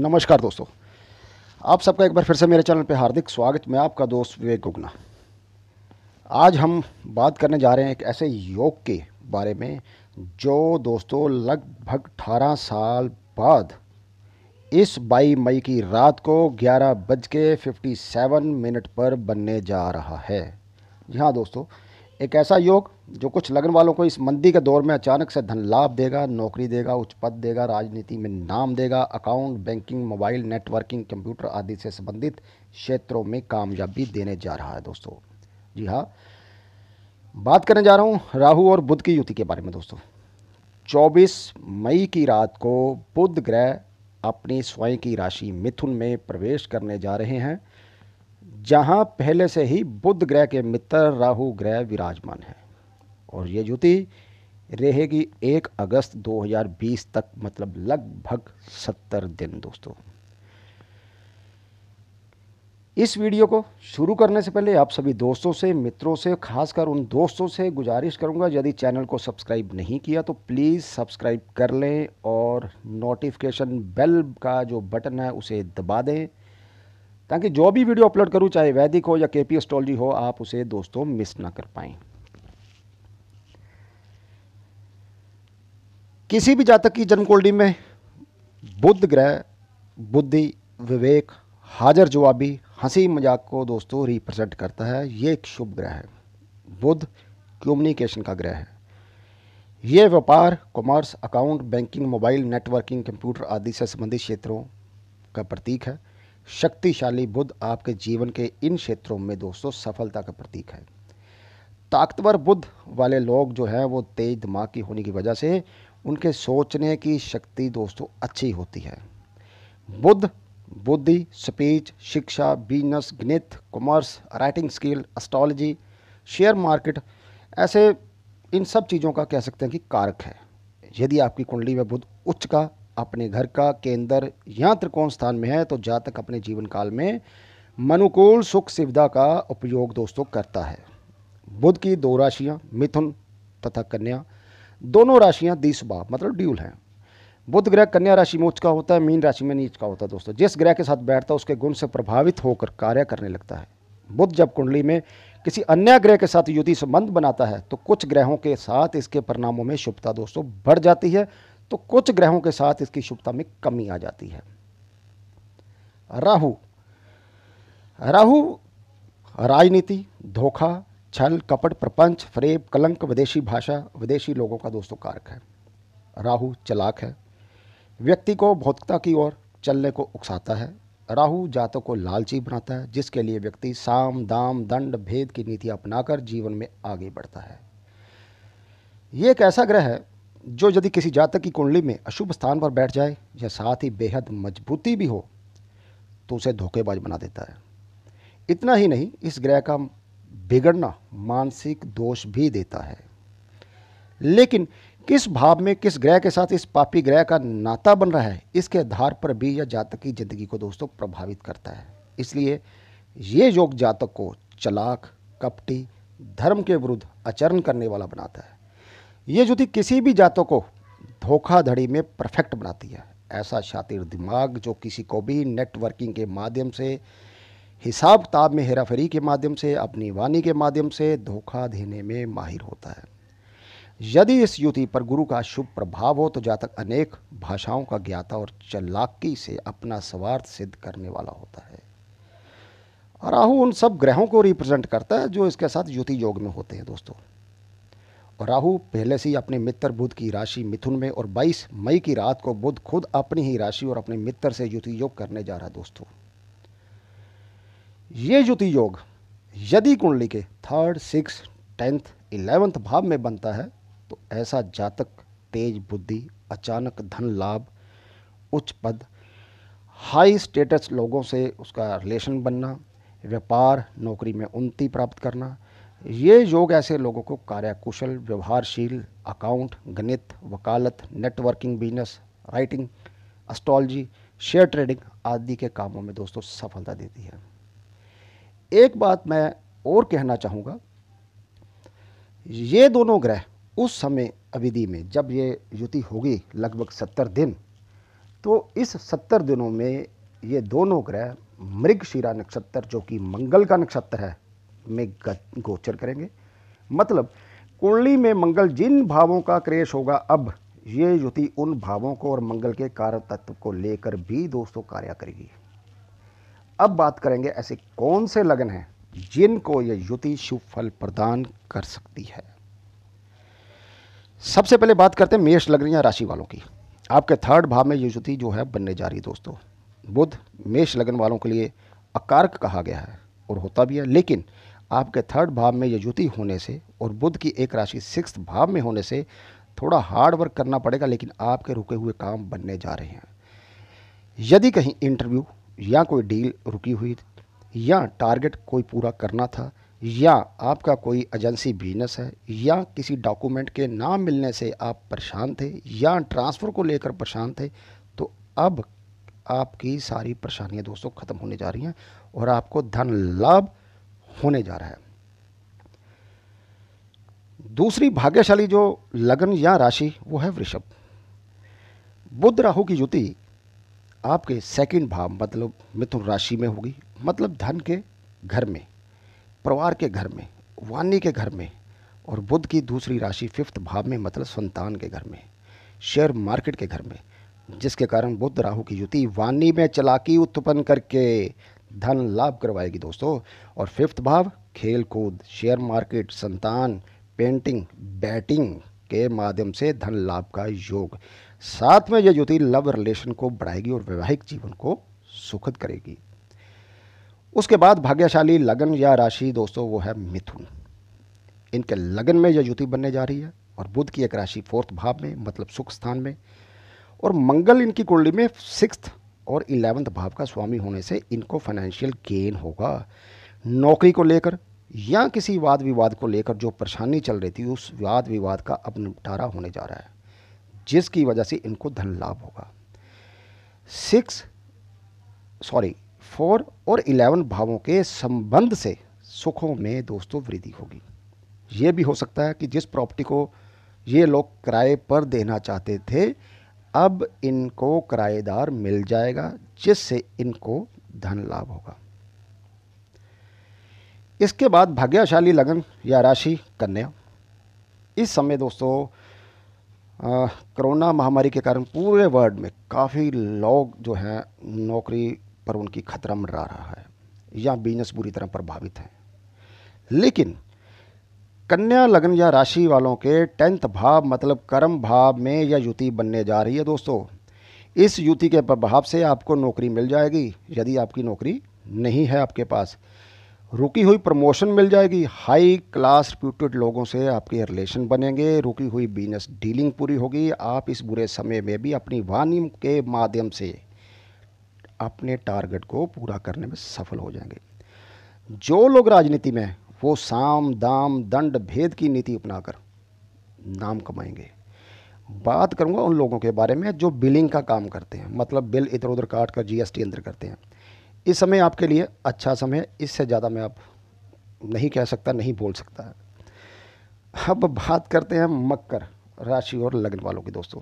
नमस्कार दोस्तों आप सबका एक बार फिर से मेरे चैनल पर हार्दिक स्वागत मैं आपका दोस्त विवेक गुगना आज हम बात करने जा रहे हैं एक ऐसे योग के बारे में जो दोस्तों लगभग 18 साल बाद इस 22 मई की रात को ग्यारह बज के फिफ्टी मिनट पर बनने जा रहा है जी हाँ दोस्तों एक ऐसा योग जो कुछ लगन वालों को इस मंदी के दौर में अचानक से धन लाभ देगा नौकरी देगा उच्च पद देगा राजनीति में नाम देगा account banking mobile networking computer आदि से संबंधित क्षेत्रों में कामयाबी देने जा रहा है दोस्तों जी हाँ बात करने जा रहा हूँ राहु और बुद्ध की युति के बारे में दोस्तों 24 मई की रात को बुध ग्रह अपनी स्वयं की राशि मिथुन में प्रवेश करने जा रहे हैं जहाँ पहले से ही बुध ग्रह के मित्र राहु ग्रह विराजमान है और ये युति रहेगी एक अगस्त 2020 तक मतलब लगभग 70 दिन दोस्तों इस वीडियो को शुरू करने से पहले आप सभी दोस्तों से मित्रों से खासकर उन दोस्तों से गुजारिश करूंगा यदि चैनल को सब्सक्राइब नहीं किया तो प्लीज़ सब्सक्राइब कर लें और नोटिफिकेशन बेल का जो बटन है उसे दबा दें ताकि जो भी वीडियो अपलोड करूँ चाहे वैदिक हो या के पी एस्ट्रोलॉजी हो आप उसे दोस्तों मिस ना कर पाए किसी भी जातक की जन्म कुंडली में बुद्ध ग्रह बुद्धि विवेक हाजर जवाबी हंसी मजाक को दोस्तों रिप्रेजेंट करता है ये एक शुभ ग्रह है बुद्ध कम्युनिकेशन का ग्रह है ये व्यापार commerce account banking mobile networking computer आदि से संबंधित क्षेत्रों का प्रतीक है शक्तिशाली बुद्ध आपके जीवन के इन क्षेत्रों में दोस्तों सफलता का प्रतीक है ताकतवर बुद्ध वाले लोग जो हैं वो तेज दिमाग की होने की वजह से उनके सोचने की शक्ति दोस्तों अच्छी होती है बुद्ध बुद्धि स्पीच शिक्षा बिजनेस गणित commerce writing skill astrology share market ऐसे इन सब चीज़ों का कह सकते हैं कि कारक है यदि आपकी कुंडली में बुद्ध उच्च का अपने घर का केंद्र या त्रिकोण स्थान में है तो जातक अपने जीवन काल में मनुकूल सुख सुविधा का उपयोग दोस्तों करता है बुद्ध की दो राशियाँ मिथुन तथा कन्या दोनों राशियाँ द्विस्वभाव मतलब ड्यूल हैं बुध ग्रह कन्या राशि में उच्च का होता है मीन राशि में नीच का होता है दोस्तों जिस ग्रह के साथ बैठता है उसके गुण से प्रभावित होकर कार्य करने लगता है बुध जब कुंडली में किसी अन्य ग्रह के साथ युति संबंध बनाता है तो कुछ ग्रहों के साथ इसके परिणामों में शुभता दोस्तों बढ़ जाती है तो कुछ ग्रहों के साथ इसकी शुभता में कमी आ जाती है राहु राहु राजनीति धोखा छल कपट प्रपंच फ्रेब कलंक विदेशी भाषा विदेशी लोगों का दोस्तों कारक है राहु चलाक है व्यक्ति को भौतिकता की ओर चलने को उकसाता है राहु जातों को लालची बनाता है जिसके लिए व्यक्ति साम दाम दंड भेद की नीति अपनाकर जीवन में आगे बढ़ता है ये एक ऐसा ग्रह है जो यदि किसी जातक की कुंडली में अशुभ स्थान पर बैठ जाए या साथ ही बेहद मजबूती भी हो तो उसे धोखेबाज बना देता है इतना ही नहीं इस ग्रह का बिगड़ना मानसिक दोष भी देता है लेकिन किस भाव में किस ग्रह के साथ इस पापी ग्रह का नाता बन रहा है इसके आधार पर भी यह जातक की जिंदगी को दोस्तों प्रभावित करता है इसलिए ये योग जातक को चलाक कपटी धर्म के विरुद्ध आचरण करने वाला बनाता है ये युति किसी भी जातों को धोखाधड़ी में परफेक्ट बनाती है ऐसा शातिर दिमाग जो किसी को भी नेटवर्किंग के माध्यम से हिसाब किताब में हेराफेरी के माध्यम से अपनी वाणी के माध्यम से धोखा देने में माहिर होता है यदि इस युति पर गुरु का शुभ प्रभाव हो तो जातक अनेक भाषाओं का ज्ञाता और चलाकी से अपना स्वार्थ सिद्ध करने वाला होता है राहु उन सब ग्रहों को रिप्रेजेंट करता है जो इसके साथ युति योग में होते हैं दोस्तों राहु पहले से ही अपने मित्र बुध की राशि मिथुन में और 22 मई की रात को बुध खुद अपनी ही राशि और अपने मित्र से युति योग करने जा रहा है दोस्तों ये युति योग यदि कुंडली के थर्ड सिक्स टेंथ इलेवेंथ भाव में बनता है तो ऐसा जातक तेज बुद्धि अचानक धन लाभ उच्च पद हाई स्टेटस लोगों से उसका रिलेशन बनना व्यापार नौकरी में उन्नति प्राप्त करना ये योग ऐसे लोगों को कार्यकुशल व्यवहारशील अकाउंट गणित वकालत networking business writing astrology share trading आदि के कामों में दोस्तों सफलता देती है एक बात मैं और कहना चाहूँगा ये दोनों ग्रह उस समय अविधि में जब ये युति होगी लगभग सत्तर दिन तो इस सत्तर दिनों में ये दोनों ग्रह मृगशिरा नक्षत्र जो कि मंगल का नक्षत्र है में गोचर करेंगे मतलब कुंडली में मंगल जिन भावों का क्रेश होगा अब ये युति उन भावों को और मंगल के कार्य तत्व को लेकर भी दोस्तों कार्य करेगी अब बात करेंगे ऐसे कौन से लग्न हैं जिनको यह युति शुभ फल प्रदान कर सकती है सबसे पहले बात करते हैं मेष लग्न या राशि वालों की आपके थर्ड भाव में ये युति जो है बनने जा रही है दोस्तों बुध मेष लगन वालों के लिए अकारक कहा गया है और होता भी है लेकिन आपके थर्ड भाव में यजुति होने से और बुद्ध की एक राशि सिक्स भाव में होने से थोड़ा हार्ड वर्क करना पड़ेगा लेकिन आपके रुके हुए काम बनने जा रहे हैं यदि कहीं इंटरव्यू या कोई डील रुकी हुई या टारगेट कोई पूरा करना था या आपका कोई एजेंसी बिजनेस है या किसी डॉक्यूमेंट के ना मिलने से आप परेशान थे या ट्रांसफ़र को लेकर परेशान थे तो अब आपकी सारी परेशानियां दोस्तों ख़त्म होने जा रही हैं और आपको धन लाभ होने जा रहा है दूसरी भाग्यशाली जो लगन या राशि वो है वृषभ बुद्ध राहु की युति आपके सेकंड भाव मतलब मिथुन राशि में होगी मतलब धन के घर में परिवार के घर में वाणी के घर में और बुद्ध की दूसरी राशि फिफ्थ भाव में मतलब संतान के घर में शेयर मार्केट के घर में जिसके कारण बुद्ध राहु की युति वाणी में चलाकी उत्पन्न करके धन लाभ करवाएगी दोस्तों और फिफ्थ भाव खेल कूद शेयर मार्केट संतान पेंटिंग बैटिंग के माध्यम से धन लाभ का योग साथ में यह ज्योति लव रिलेशन को बढ़ाएगी और वैवाहिक जीवन को सुखद करेगी उसके बाद भाग्यशाली लगन या राशि दोस्तों वो है मिथुन इनके लगन में यह ज्योति बनने जा रही है और बुध की एक राशि फोर्थ भाव में मतलब सुख स्थान में और मंगल इनकी कुंडली में सिक्स्थ और इलेवंथ भाव का स्वामी होने से इनको फाइनेंशियल गेन होगा नौकरी को लेकर या किसी वाद विवाद को लेकर जो परेशानी चल रही थी उस वाद विवाद का अब निपटारा होने जा रहा है जिसकी वजह से इनको धन लाभ होगा सिक्स सॉरी फोर और इलेवन भावों के संबंध से सुखों में दोस्तों वृद्धि होगी ये भी हो सकता है कि जिस प्रॉपर्टी को ये लोग किराए पर देना चाहते थे अब इनको किराएदार मिल जाएगा जिससे इनको धन लाभ होगा इसके बाद भाग्यशाली लगन या राशि कन्या इस समय दोस्तों कोरोना महामारी के कारण पूरे वर्ल्ड में काफ़ी लोग जो हैं नौकरी पर उनकी खतरा मंडरा रहा है या बिजनेस बुरी तरह प्रभावित हैं लेकिन कन्या लग्न या राशि वालों के टेंथ भाव मतलब कर्म भाव में यह युति बनने जा रही है दोस्तों इस युति के प्रभाव से आपको नौकरी मिल जाएगी यदि आपकी नौकरी नहीं है आपके पास रुकी हुई प्रमोशन मिल जाएगी हाई क्लास रिप्यूटेड लोगों से आपके रिलेशन बनेंगे रुकी हुई बिजनेस डीलिंग पूरी होगी आप इस बुरे समय में भी अपनी वाणी के माध्यम से अपने टारगेट को पूरा करने में सफल हो जाएंगे जो लोग राजनीति में वो साम दाम दंड भेद की नीति अपनाकर नाम कमाएंगे बात करूंगा उन लोगों के बारे में जो बिलिंग का काम करते हैं मतलब बिल इधर उधर काट कर जीएसटी अंदर करते हैं इस समय आपके लिए अच्छा समय इससे ज़्यादा मैं आप नहीं कह सकता नहीं बोल सकता अब बात करते हैं मकर राशि और लग्न वालों की दोस्तों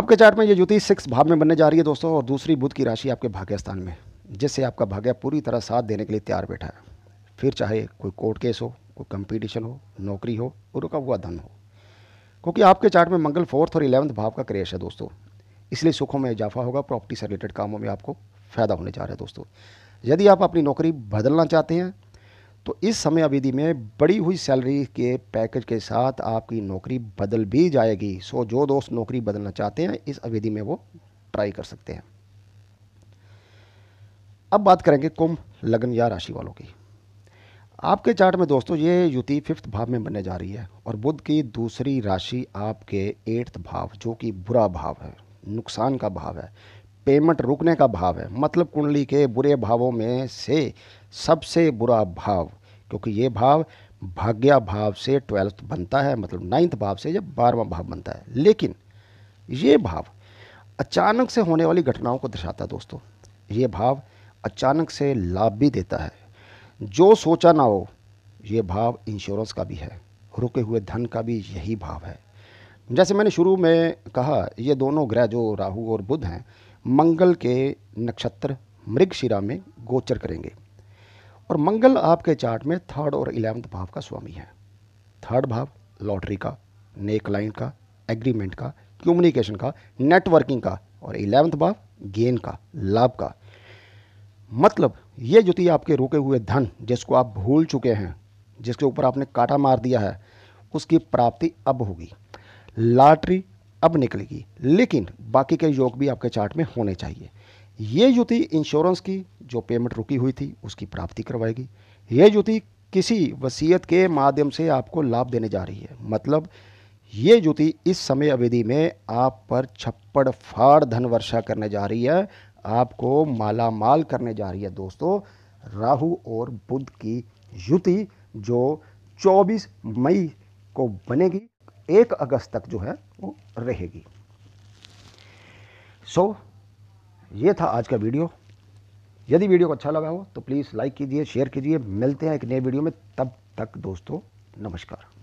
आपके चार्ट में ये ज्योति सिक्स भाव में बनने जा रही है दोस्तों और दूसरी बुध की राशि आपके भाग्य स्थान में जिससे आपका भाग्य पूरी तरह साथ देने के लिए तैयार बैठा है फिर चाहे कोई कोर्ट केस हो कोई कंपटीशन हो नौकरी हो और रुका हुआ धन हो क्योंकि आपके चार्ट में मंगल फोर्थ और इलेवंथ भाव का क्रेश है दोस्तों इसलिए सुखों में इजाफा होगा प्रॉपर्टी से रिलेटेड कामों में आपको फ़ायदा होने जा रहा है दोस्तों यदि आप अपनी नौकरी बदलना चाहते हैं तो इस समय अवधि में बड़ी हुई सैलरी के पैकेज के साथ आपकी नौकरी बदल भी जाएगी सो जो दोस्त नौकरी बदलना चाहते हैं इस अवधि में वो ट्राई कर सकते हैं अब बात करेंगे कुंभ लगन या राशि वालों की आपके चार्ट में दोस्तों ये युति फिफ्थ भाव में बनने जा रही है और बुद्ध की दूसरी राशि आपके एट्थ भाव जो कि बुरा भाव है नुकसान का भाव है पेमेंट रुकने का भाव है मतलब कुंडली के बुरे भावों में से सबसे बुरा भाव क्योंकि ये भाव भाग्या भाव से ट्वेल्थ बनता है मतलब नाइन्थ भाव से जब बारहवा भाव बनता है लेकिन ये भाव अचानक से होने वाली घटनाओं को दर्शाता है दोस्तों ये भाव अचानक से लाभ भी देता है जो सोचा ना हो ये भाव इंश्योरेंस का भी है रुके हुए धन का भी यही भाव है जैसे मैंने शुरू में कहा ये दोनों ग्रह जो राहु और बुध हैं मंगल के नक्षत्र मृगशिरा में गोचर करेंगे और मंगल आपके चार्ट में थर्ड और इलेवंथ भाव का स्वामी है थर्ड भाव लॉटरी का नेक लाइन का एग्रीमेंट का कम्युनिकेशन का नेटवर्किंग का और इलेवंथ भाव गेन का लाभ का मतलब ये जुति आपके रुके हुए धन जिसको आप भूल चुके हैं जिसके ऊपर आपने काटा मार दिया है उसकी प्राप्ति अब होगी लॉटरी अब निकलेगी लेकिन बाकी के योग भी आपके चार्ट में होने चाहिए ये युति इंश्योरेंस की जो पेमेंट रुकी हुई थी उसकी प्राप्ति करवाएगी ये युति किसी वसीयत के माध्यम से आपको लाभ देने जा रही है मतलब ये युति इस समय अवधि में आप पर छप्पड़ फाड़ धन वर्षा करने जा रही है आपको मालामाल करने जा रही है दोस्तों राहु और बुध की युति जो 24 मई को बनेगी एक अगस्त तक जो है वो रहेगी सो so, ये था आज का वीडियो यदि वीडियो को अच्छा लगा हो तो प्लीज़ लाइक कीजिए शेयर कीजिए मिलते हैं एक नए वीडियो में तब तक दोस्तों नमस्कार